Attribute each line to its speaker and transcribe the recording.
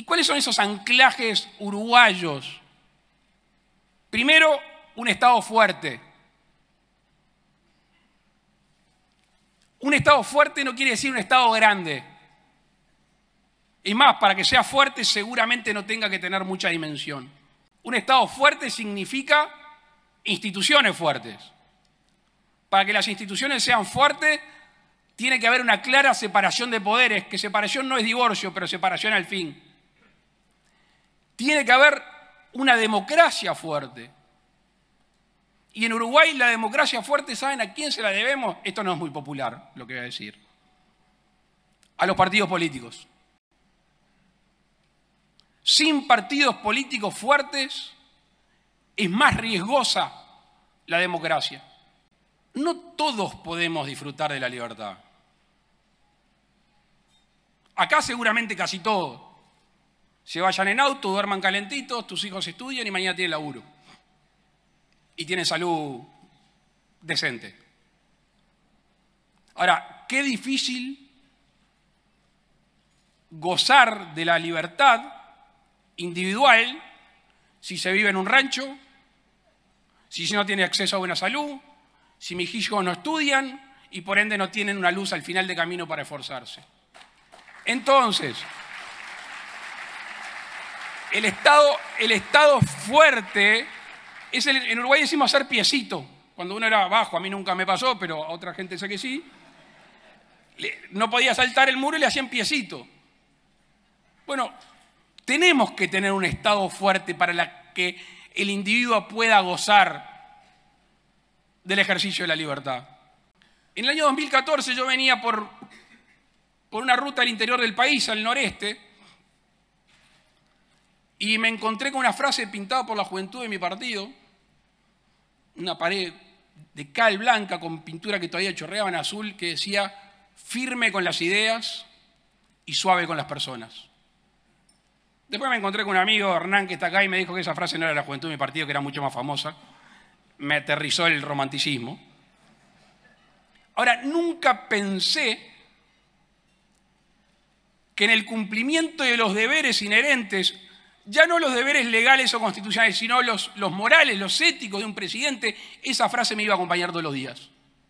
Speaker 1: ¿Y cuáles son esos anclajes uruguayos? Primero, un Estado fuerte. Un Estado fuerte no quiere decir un Estado grande. Y más, para que sea fuerte seguramente no tenga que tener mucha dimensión. Un Estado fuerte significa instituciones fuertes. Para que las instituciones sean fuertes, tiene que haber una clara separación de poderes, que separación no es divorcio, pero separación al fin. Tiene que haber una democracia fuerte. Y en Uruguay la democracia fuerte, ¿saben a quién se la debemos? Esto no es muy popular lo que voy a decir. A los partidos políticos. Sin partidos políticos fuertes es más riesgosa la democracia. No todos podemos disfrutar de la libertad. Acá seguramente casi todos se vayan en auto, duerman calentitos, tus hijos estudian y mañana tienen laburo. Y tienen salud decente. Ahora, qué difícil gozar de la libertad individual si se vive en un rancho, si no tiene acceso a buena salud, si mis hijos no estudian y por ende no tienen una luz al final de camino para esforzarse. Entonces, el Estado, el estado fuerte es el, en Uruguay decimos hacer piecito. Cuando uno era bajo, a mí nunca me pasó, pero a otra gente sé que sí. no podía saltar el muro y le hacían piecito. Bueno, tenemos que tener un Estado fuerte para que el individuo pueda gozar del ejercicio de la libertad. En el año 2014 yo venía por, por una ruta al interior del país, al noreste, y me encontré con una frase pintada por la juventud de mi partido, una pared de cal blanca con pintura que todavía chorreaba en azul, que decía, firme con las ideas y suave con las personas. Después me encontré con un amigo, Hernán, que está acá, y me dijo que esa frase no era la juventud de mi partido, que era mucho más famosa. Me aterrizó el romanticismo. Ahora, nunca pensé que en el cumplimiento de los deberes inherentes ya no los deberes legales o constitucionales, sino los, morales, los éticos de un presidente, esa frase me iba a acompañar todos los días.